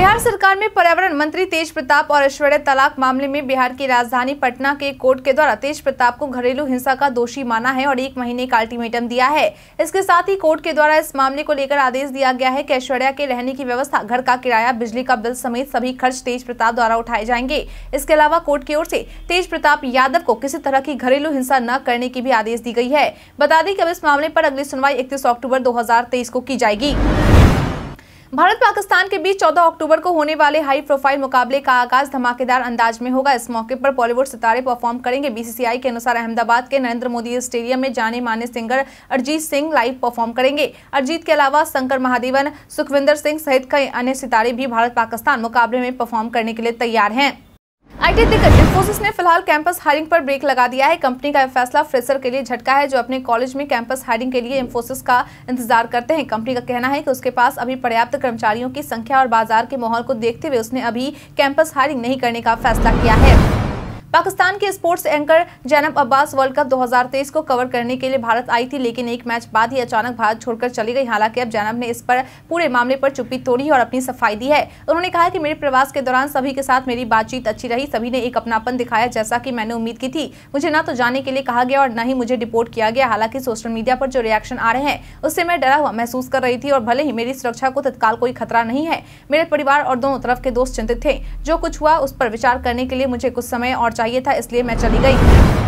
बिहार सरकार में पर्यावरण मंत्री तेज प्रताप और ऐश्वर्या तलाक मामले में बिहार की राजधानी पटना के कोर्ट के द्वारा तेज प्रताप को घरेलू हिंसा का दोषी माना है और एक महीने का अल्टीमेटम दिया है इसके साथ ही कोर्ट के द्वारा इस मामले को लेकर आदेश दिया गया है कि ऐश्वर्या के रहने की व्यवस्था घर का किराया बिजली का बिल समेत सभी खर्च तेज प्रताप द्वारा उठाए जाएंगे इसके अलावा कोर्ट की ओर ऐसी तेज प्रताप यादव को किसी तरह की घरेलू हिंसा न करने की भी आदेश दी गई है बता दें की अब इस मामले आरोप अगली सुनवाई इकतीस अक्टूबर दो को की जाएगी भारत पाकिस्तान के बीच 14 अक्टूबर को होने वाले हाई प्रोफाइल मुकाबले का आगाज धमाकेदार अंदाज में होगा इस मौके पर बॉलीवुड सितारे परफॉर्म करेंगे बीसीसीआई के अनुसार अहमदाबाद के नरेंद्र मोदी स्टेडियम में जाने माने singer Arijit Singh live perform करेंगे अरिजीत के अलावा शंकर महादेवन सुखविंदर सिंह सहित कई अन्य सितारे भी भारत पाकिस्तान मुकाबले में परफॉर्म करने के लिए तैयार हैं आईटी दिग्गज इन्फोसिस ने फिलहाल कैंपस हायरिंग पर ब्रेक लगा दिया है कंपनी का यह फैसला फ्रेशर के लिए झटका है जो अपने कॉलेज में कैंपस हायरिंग के लिए इन्फोसिस का इंतजार करते हैं कंपनी का कहना है कि उसके पास अभी पर्याप्त कर्मचारियों की संख्या और बाजार के माहौल को देखते हुए उसने अभी कैंपस हायरिंग नहीं करने का फैसला किया है पाकिस्तान के sports anchor Zainab Abbas world cup 2023 को कवर करने के लिए भारत आई थी लेकिन एक मैच बाद ही अचानक भारत छोड़कर चली गई हालांकि अब जैनब ने इस पर पूरे मामले पर चुप्पी तोड़ी और अपनी सफाई दी है उन्होंने कहा कि मेरे प्रवास के दौरान सभी के साथ मेरी बातचीत अच्छी रही सभी ने एक अपनापन दिखाया जैसा की मैंने उम्मीद की थी मुझे न तो जाने के लिए कहा गया और न ही मुझे डिपोर्ट किया गया हालांकि सोशल मीडिया पर जो रिएक्शन आ रहे हैं उससे मैं डरा हुआ महसूस कर रही थी और भले ही मेरी सुरक्षा को तत्काल कोई खतरा नहीं है मेरे परिवार और दोनों तरफ के दोस्त चिंतित थे जो कुछ हुआ उस पर विचार करने के लिए मुझे कुछ समय और चाहिए था इसलिए मैं चली गई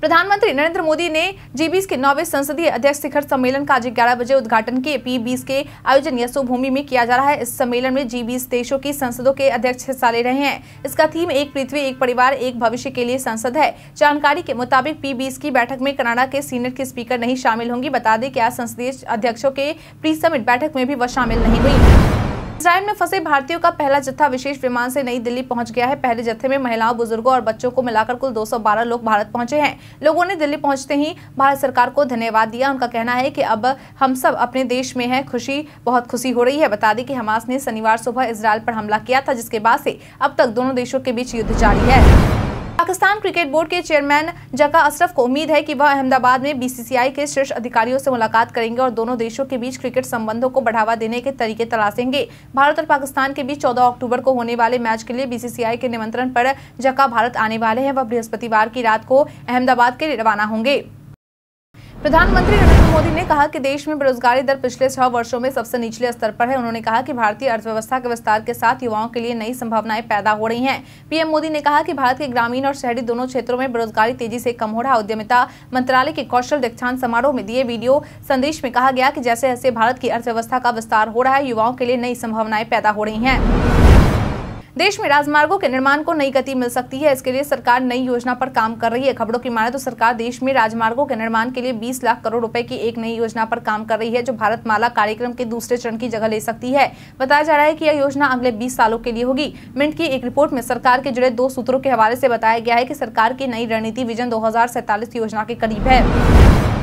प्रधानमंत्री नरेंद्र मोदी ने जी बीस के नौवे संसदीय अध्यक्ष शिखर सम्मेलन का आज ग्यारह बजे उद्घाटन किए पी बीस के आयोजन भूमि में किया जा रहा है इस सम्मेलन में जी बीस देशों की संसदों के अध्यक्ष हिस्सा ले रहे हैं इसका थीम एक पृथ्वी एक परिवार एक भविष्य के लिए संसद है जानकारी के मुताबिक पी बीस की बैठक में कनाडा के सीनेट के स्पीकर नहीं शामिल होंगी बता दें कि आज संसदीय अध्यक्षों के प्री समिट बैठक में भी वह शामिल नहीं हुई इसराइल में फंसे भारतीयों का पहला जत्था विशेष विमान से नई दिल्ली पहुंच गया है पहले जत्थे में महिलाओं बुजुर्गों और बच्चों को मिलाकर कुल 212 लोग भारत पहुंचे हैं लोगों ने दिल्ली पहुंचते ही भारत सरकार को धन्यवाद दिया उनका कहना है कि अब हम सब अपने देश में हैं खुशी बहुत खुशी हो रही है बता दें कि हमास ने शनिवार सुबह इसराइल पर हमला किया था जिसके बाद से अब तक दोनों देशों के बीच युद्ध जारी है पाकिस्तान क्रिकेट बोर्ड के चेयरमैन जका अशरफ को उम्मीद है कि वह अहमदाबाद में बीसीसीआई के शीर्ष अधिकारियों से मुलाकात करेंगे और दोनों देशों के बीच क्रिकेट संबंधों को बढ़ावा देने के तरीके तलाशेंगे भारत और पाकिस्तान के बीच 14 अक्टूबर को होने वाले मैच के लिए बीसीसीआई के निमंत्रण पर जका भारत आने वाले हैं वह बृहस्पतिवार की रात को अहमदाबाद के लिए रवाना होंगे प्रधानमंत्री नरेंद्र मोदी ने कहा कि देश में बेरोजगारी दर पिछले छह वर्षों में सबसे निचले स्तर पर है उन्होंने कहा कि भारतीय अर्थव्यवस्था के विस्तार के साथ युवाओं के लिए नई संभावनाएं पैदा हो रही हैं पीएम मोदी ने कहा कि भारत के ग्रामीण और शहरी दोनों क्षेत्रों में बेरोजगारी तेजी से कम हो रहा उद्यमिता मंत्रालय के कौशल दीक्षांत समारोह में दिए वीडियो संदेश में कहा गया की जैसे जैसे भारत की अर्थव्यवस्था का विस्तार हो रहा है युवाओं के लिए नई संभावनाएं पैदा हो रही है देश में राजमार्गों के निर्माण को नई गति मिल सकती है इसके लिए सरकार नई योजना पर काम कर रही है खबरों की माने तो सरकार देश में राजमार्गों के निर्माण के लिए 20 लाख करोड़ रुपए की एक नई योजना पर काम कर रही है जो भारत माला कार्यक्रम के दूसरे चरण की जगह ले सकती है बताया जा रहा है की यह योजना अगले बीस सालों के लिए होगी मिंट की एक रिपोर्ट में सरकार के जुड़े दो सूत्रों के हवाले से बताया गया है की सरकार की नई रणनीति विजन दो योजना के करीब है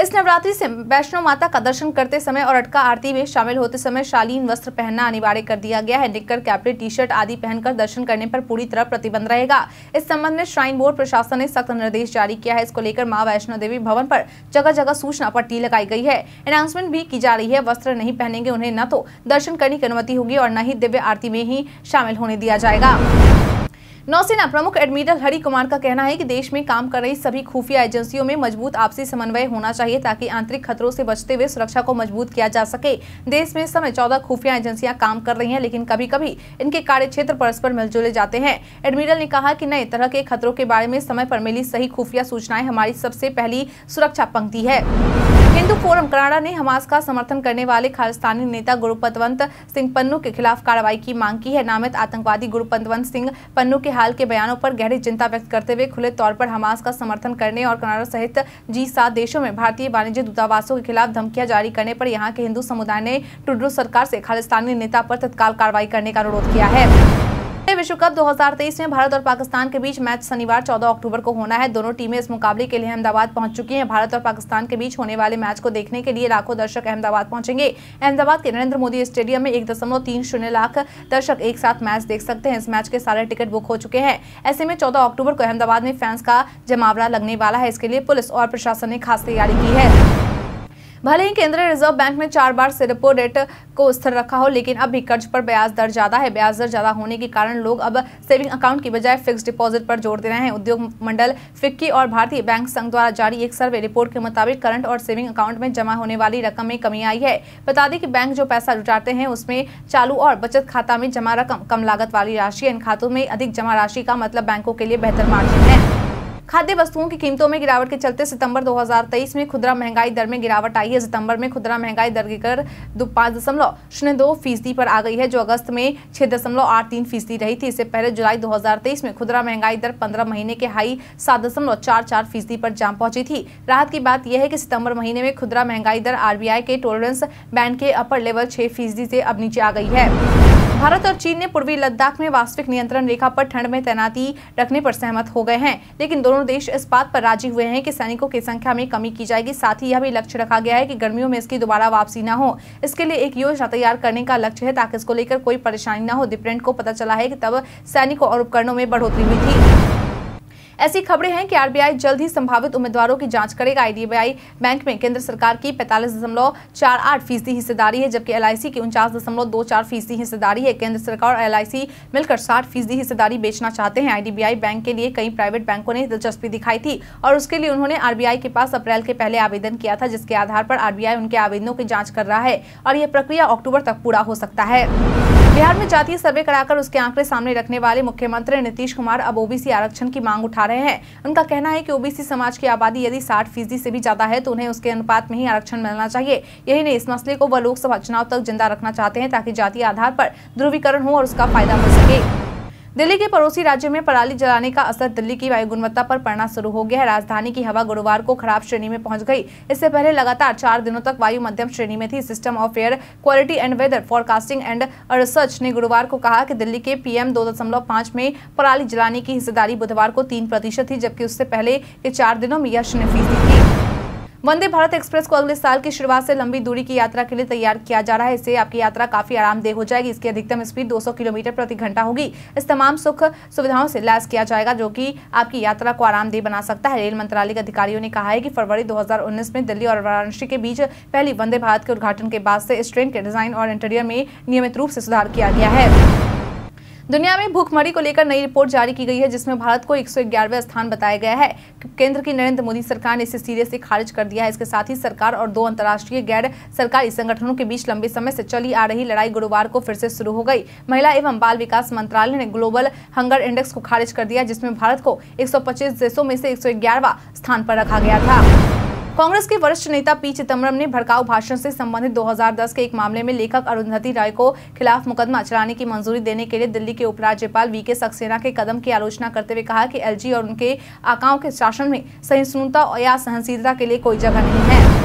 इस नवरात्रि से वैष्णो माता का दर्शन करते समय और अटका आरती में शामिल होते समय शालीन वस्त्र पहनना अनिवार्य कर दिया गया है निक्कर कैपरी टी शर्ट आदि पहनकर दर्शन करने पर पूरी तरह प्रतिबंध रहेगा इस संबंध में श्राइन बोर्ड प्रशासन ने सख्त निर्देश जारी किया है इसको लेकर माँ वैष्णो देवी भवन पर जगह जगह सूचना पट्टी लगाई गई है अनाउंसमेंट भी की जा रही है वस्त्र नहीं पहनेंगे उन्हें न तो दर्शन करने की अनुमति होगी और न ही दिव्य आरती में ही शामिल होने दिया जाएगा नौसेना प्रमुख एडमिरल हरि कुमार का कहना है कि देश में काम कर रही सभी खुफिया एजेंसियों में मजबूत आपसी समन्वय होना चाहिए ताकि आंतरिक खतरों से बचते हुए सुरक्षा को मजबूत किया जा सके देश में समय चौदह खुफिया एजेंसियां काम कर रही हैं लेकिन कभी कभी इनके कार्य क्षेत्र परस्पर मिलजुले जाते हैं एडमिरल ने कहा की नए तरह के खतरों के बारे में समय पर मिली सही खुफिया सूचनाएं हमारी सबसे पहली सुरक्षा पंक्ति है हिंदू फोरम कनाडा ने हमास का समर्थन करने वाले खालिस्तानी नेता गुरु पतवंत सिंह पन्नू के खिलाफ कार्रवाई की मांग की है नामित आतंकवादी गुरु पतवंत सिंह पन्नू के हाल के बयानों पर गहरी चिंता व्यक्त करते हुए खुले तौर पर हमास का समर्थन करने और कनाडा सहित जी सात देशों में भारतीय वाणिज्य दूतावासों के खिलाफ धमकियां जारी करने पर यहाँ के हिंदू समुदाय ने टुडरू सरकार से खालिस्तानी नेता पर तत्काल कार्रवाई करने का अनुरोध किया है टी विश्व कप 2023 में भारत और पाकिस्तान के बीच मैच शनिवार 14 अक्टूबर को होना है दोनों टीमें इस मुकाबले के लिए अहमदाबाद पहुंच चुकी हैं भारत और पाकिस्तान के बीच होने वाले मैच को देखने के लिए लाखों दर्शक अहमदाबाद पहुंचेंगे अहमदाबाद के नरेंद्र मोदी स्टेडियम में एक दशमलव तीन शून्य लाख दर्शक एक साथ मैच देख सकते हैं इस मैच के सारे टिकट बुक हो चुके हैं ऐसे में चौदह अक्टूबर को अहमदाबाद में फैंस का जमावड़ा लगने वाला है इसके लिए पुलिस और प्रशासन ने खास तैयारी की है भले ही केंद्रीय रिजर्व बैंक ने चार बार से रेपो रेट को स्थिर रखा हो लेकिन अब भी कर्ज पर ब्याज दर ज्यादा है ब्याज दर ज्यादा होने के कारण लोग अब सेविंग अकाउंट की बजाय फिक्स डिपॉजिट पर जोर दे रहे हैं उद्योग मंडल फिक्की और भारतीय बैंक संघ द्वारा जारी एक सर्वे रिपोर्ट के मुताबिक करंट और सेविंग अकाउंट में जमा होने वाली रकम में कमी आई है बता दें कि बैंक जो पैसा जुटाते हैं उसमें चालू और बचत खाता में जमा रकम कम लागत वाली राशि इन खातों में अधिक जमा राशि का मतलब बैंकों के लिए बेहतर मार्जिन है खाद्य वस्तुओं की कीमतों में गिरावट के चलते सितंबर 2023 में खुदरा महंगाई दर में गिरावट आई है सितंबर में खुदरा महंगाई दर गिरकर पाँच दशमलव शून्य दो फीसदी पर आ गई है जो अगस्त में छह दशमलव आठ तीन फीसदी रही थी इससे पहले जुलाई 2023 में खुदरा महंगाई दर पंद्रह महीने के हाई सात दशमलव चार चार फीसदी पर जाम पहुंची थी राहत की बात यह है कि सितंबर महीने में खुदरा महंगाई दर आरबीआई के टोलरेंस बैंड के अपर लेवल छह फीसदी से अब नीचे आ गई है भारत और चीन ने पूर्वी लद्दाख में वास्तविक नियंत्रण रेखा पर ठंड में तैनाती रखने पर सहमत हो गए हैं लेकिन दोनों दोनों देश इस बात पर राजी हुए हैं कि सैनिकों की संख्या में कमी की जाएगी साथ ही यह भी लक्ष्य रखा गया है कि गर्मियों में इसकी दोबारा वापसी न हो इसके लिए एक योजना तैयार करने का लक्ष्य है ताकि इसको लेकर कोई परेशानी न हो दिप्रेंट को पता चला है की तब सैनिकों और उपकरणों में बढ़ोतरी हुई थी ऐसी खबरें हैं कि आरबीआई जल्द ही संभावित उम्मीदवारों की जांच करेगा आईडीबीआई बैंक में केंद्र सरकार की पैंतालीस दशमलव चार आठ फीसदी हिस्सेदारी है जबकि एलआईसी की उनचास दशमलव दो चार फीसदी हिस्सेदारी है केंद्र सरकार और एलआईसी मिलकर साठ फीसदी हिस्सेदारी बेचना चाहते हैं आईडीबीआई बैंक के लिए कई प्राइवेट बैंकों ने दिलचस्पी दिखाई थी और उसके लिए उन्होंने आरबीआई के पास अप्रैल के पहले आवेदन किया था जिसके आधार पर आरबीआई उनके आवेदनों की जाँच कर रहा है और यह प्रक्रिया अक्टूबर तक पूरा हो सकता है बिहार में जातीय सर्वे कराकर उसके आंकड़े सामने रखने वाले मुख्यमंत्री नीतीश कुमार अब ओबीसी आरक्षण की मांग उठा उठा रहे हैं उनका कहना है कि ओबीसी समाज की आबादी यदि साठ फीसदी से भी ज्यादा है तो उन्हें उसके अनुपात में ही आरक्षण मिलना चाहिए यही नहीं इस मसले को वह लोकसभा चुनाव तक जिंदा रखना चाहते हैं ताकि जातीय आधार पर ध्रुवीकरण हो और उसका फायदा मिल सके दिल्ली के पड़ोसी राज्य में पराली जलाने का असर दिल्ली की वायु गुणवत्ता पर पड़ना शुरू हो गया है राजधानी की हवा गुरुवार को खराब श्रेणी में पहुंच गई इससे पहले लगातार चार दिनों तक वायु मध्यम श्रेणी में थी system of air quality and weather forecasting and research ने गुरुवार को कहा कि दिल्ली के पीएम दो में पराली जलाने की हिस्सेदारी बुधवार को तीन थी जबकि उससे पहले के चार दिनों में यह शून्य फीसदी थी वंदे भारत एक्सप्रेस को अगले साल की शुरुआत से लंबी दूरी की यात्रा के लिए तैयार किया जा रहा है इससे आपकी यात्रा काफी आरामदेह हो जाएगी इसकी अधिकतम स्पीड 200 किलोमीटर प्रति घंटा होगी इस तमाम सुख सुविधाओं से लैस किया जाएगा जो कि आपकी यात्रा को आरामदेह बना सकता है रेल मंत्रालय के अधिकारियों ने कहा है कि फरवरी दो में दिल्ली और वाराणसी के बीच पहली वंदे भारत के उद्घाटन के बाद से इस ट्रेन के डिजाइन और इंटीरियर में नियमित रूप से सुधार किया गया है दुनिया में भूखमरी को लेकर नई रिपोर्ट जारी की गई है जिसमें भारत को एक स्थान बताया गया है केंद्र की नरेंद्र मोदी सरकार ने इसे सिरे से खारिज कर दिया है इसके साथ ही सरकार और दो अंतर्राष्ट्रीय गैर सरकारी संगठनों के बीच लंबे समय से चली आ रही लड़ाई गुरुवार को फिर से शुरू हो गई महिला एवं बाल विकास मंत्रालय ने ग्लोबल हंगर इंडेक्स को खारिज कर दिया जिसमें भारत को एक देशों में से एक स्थान पर रखा गया था कांग्रेस के वरिष्ठ नेता पी चिदम्बरम ने भड़काऊ भाषण से संबंधित 2010 के एक मामले में लेखक अरुंधति राय को खिलाफ मुकदमा चलाने की मंजूरी देने के लिए दिल्ली के उपराज्यपाल वी के सक्सेना के कदम की आलोचना करते हुए कहा कि एलजी और उनके आकाओं के शासन में सहिष्णुता या सहनशीलता के लिए कोई जगह नहीं है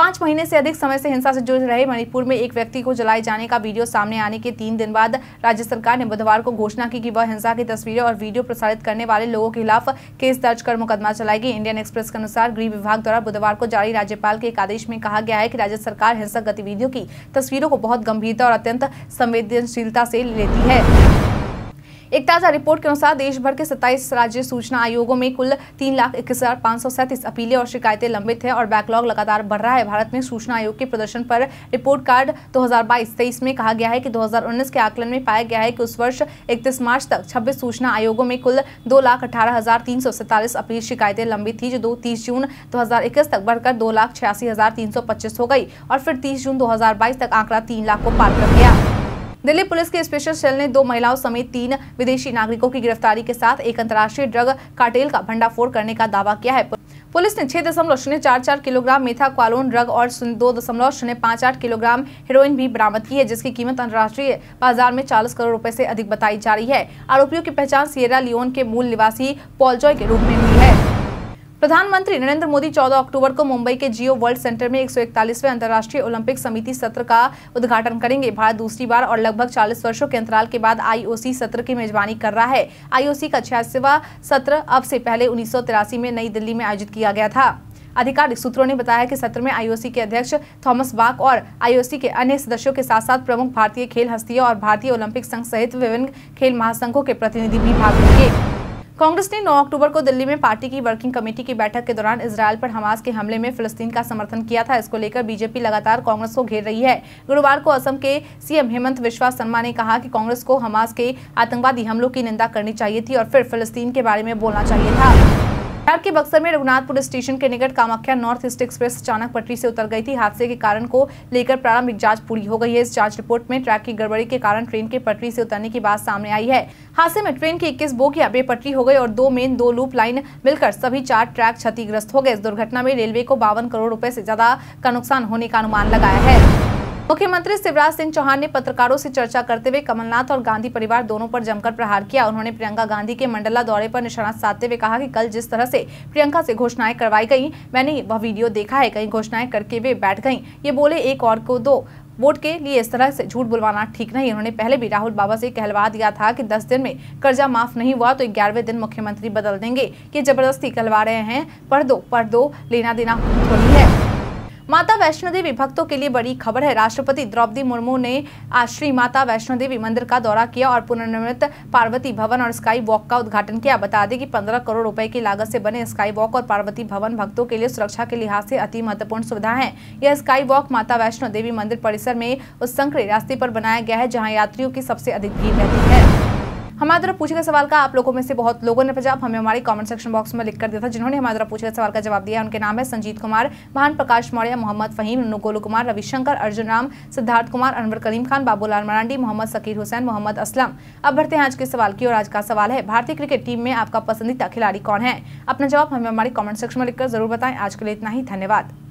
पाँच महीने से अधिक समय से हिंसा से जूझ रहे मणिपुर में एक व्यक्ति को जलाए जाने का वीडियो सामने आने के तीन दिन बाद राज्य सरकार ने बुधवार को घोषणा की कि वह हिंसा की तस्वीरें और वीडियो प्रसारित करने वाले लोगों के खिलाफ केस दर्ज कर मुकदमा चलाएगी इंडियन एक्सप्रेस के अनुसार गृह विभाग द्वारा बुधवार को जारी राज्यपाल के एक आदेश में कहा गया है कि राज्य सरकार हिंसक गतिविधियों की तस्वीरों को बहुत गंभीरता और अत्यंत संवेदनशीलता से लेती है एक ताज़ा रिपोर्ट के अनुसार देश भर के सत्ताईस राज्य सूचना आयोगों में कुल तीन लाख इक्कीस हज़ार पाँच सौ सैंतीस अपीलें और शिकायतें लंबित है और बैकलॉग लगातार बढ़ रहा है भारत में सूचना आयोग के प्रदर्शन पर रिपोर्ट कार्ड दो हज़ार में कहा गया है कि दो के आकलन में पाया गया है कि उस वर्ष इकतीस मार्च तक छब्बीस सूचना आयोगों में कुल दो लाख अठारह हज़ार तीन सौ सैंतालीस अपील शिकायतें लंबित थी जो दो तीस जून दो हज़ार इक्कीस तक बढ़कर दो लाख छियासी हज़ार तीन सौ पच्चीस हो गई और फिर तीस जून दो हज़ार बाईस तक आंकड़ा तीन लाख को पार कर गया दिल्ली पुलिस के स्पेशल सेल ने दो महिलाओं समेत तीन विदेशी नागरिकों की गिरफ्तारी के साथ एक अंतर्राष्ट्रीय ड्रग कार्टेल का भंडाफोड़ करने का दावा किया है पुलिस ने छह दशमलव शून्य चार चार किलोग्राम मेथा क्वालोन ड्रग और दो दशमलव शून्य पाँच आठ किलोग्राम हेरोइन भी बरामद की है जिसकी कीमत अंतर्राष्ट्रीय बाजार में चालीस करोड़ रुपए से अधिक बताई जा रही है आरोपियों की पहचान सियरा लियोन के मूल निवासी पॉलजॉय के रूप में हुई है प्रधानमंत्री नरेंद्र मोदी 14 अक्टूबर को मुंबई के जियो वर्ल्ड सेंटर में 141वें अंतर्राष्ट्रीय ओलंपिक समिति सत्र का उद्घाटन करेंगे भारत दूसरी बार और लगभग 40 वर्षों के अंतराल के बाद आईओसी सत्र की मेजबानी कर रहा है आईओसी का छियासीवा सत्र अब से पहले उन्नीस में नई दिल्ली में आयोजित किया गया था आधिकारिक सूत्रों ने बताया कि सत्र में आईओसी के अध्यक्ष थॉमस बाक और आईओसी के अन्य सदस्यों के साथ साथ प्रमुख भारतीय खेल हस्तियों और भारतीय ओलंपिक संघ सहित विभिन्न खेल महासंघों के प्रतिनिधि भी भाग लेंगे कांग्रेस ने 9 अक्टूबर को दिल्ली में पार्टी की वर्किंग कमेटी की बैठक के दौरान इसराइल पर हमास के हमले में फिलिस्तीन का समर्थन किया था इसको लेकर बीजेपी लगातार कांग्रेस को घेर रही है गुरुवार को असम के सीएम हेमंत विश्वास शर्मा ने कहा कि कांग्रेस को हमास के आतंकवादी हमलों की निंदा करनी चाहिए थी और फिर फिलिस्तीन के बारे में बोलना चाहिए था बिहार के बक्सर में रघुनाथपुर स्टेशन के निकट कामाख्या नॉर्थ ईस्ट एक्सप्रेस अचानक पटरी से उतर गई थी हादसे के कारण को लेकर प्रारंभिक जांच पूरी हो गई है इस जांच रिपोर्ट में ट्रैक की गड़बड़ी के कारण ट्रेन के पटरी से उतरने की बात सामने आई है हादसे में ट्रेन की इक्कीस बोगियां बेपटरी हो गई और दो मेन दो लूप लाइन मिलकर सभी चार ट्रैक क्षतिग्रस्त हो गए इस दुर्घटना में रेलवे को बावन करोड़ रूपए ऐसी ज्यादा का नुकसान होने का अनुमान लगाया है मुख्यमंत्री शिवराज सिंह चौहान ने पत्रकारों से चर्चा करते हुए कमलनाथ और गांधी परिवार दोनों पर जमकर प्रहार किया उन्होंने प्रियंका गांधी के मंडला दौरे पर निशाना साधते हुए कहा कि कल जिस तरह से प्रियंका से घोषणाएं करवाई गई मैंने वह वीडियो देखा है कहीं घोषणाएं करके वे बैठ गई ये बोले एक और को दो वोट के लिए इस तरह से झूठ बुलवाना ठीक नहीं उन्होंने पहले भी राहुल बाबा से कहलवा दिया था कि 10 दिन में कर्जा माफ नहीं हुआ तो ग्यारहवें दिन मुख्यमंत्री बदल देंगे ये जबरदस्ती कहलवा रहे हैं पर दो पर दो लेना देना है माता वैष्णो देवी भक्तों के लिए बड़ी खबर है राष्ट्रपति द्रौपदी मुर्मू ने आज श्री माता वैष्णो देवी मंदिर का दौरा किया और पुनर्निर्मित पार्वती भवन और स्काई वॉक का उद्घाटन किया बता दें कि पंद्रह करोड़ रुपए की लागत से बने स्काई वॉक और पार्वती भवन भक्तों के लिए सुरक्षा के लिहाज से अति महत्वपूर्ण सुविधा है यह स्काई वॉक माता वैष्णो देवी मंदिर परिसर में उस संकरे रास्ते पर बनाया गया है जहाँ यात्रियों की सबसे अधिक भीड़ रहती है हमारे द्वारा पूछे गए सवाल का आप लोगों में से बहुत लोगों ने जवाब हमें हमारे कमेंट सेक्शन बॉक्स में लिख कर दिया था जिन्होंने हमारे द्वारा पूछे गए सवाल का जवाब दिया उनके नाम है संजीत कुमार महान प्रकाश मौर्य मोहम्मद फहीम नुगोलू कुमार रविशंकर अर्जुन राम सिद्धार्थ कुमार अनवर करीम खान बाबूलाल मरांडी मोहम्मद सकीर हुसैन मोहम्मद असलम अब बढ़ते हैं आज के सवाल की और आज का सवाल है भारतीय क्रिकेट टीम में आपका पसंदीदा खिलाड़ी कौन है अपना जवाब हमें हमारे कॉमेंट सेक्शन में लिखकर जरूर बताएं आज के लिए इतना ही धन्यवाद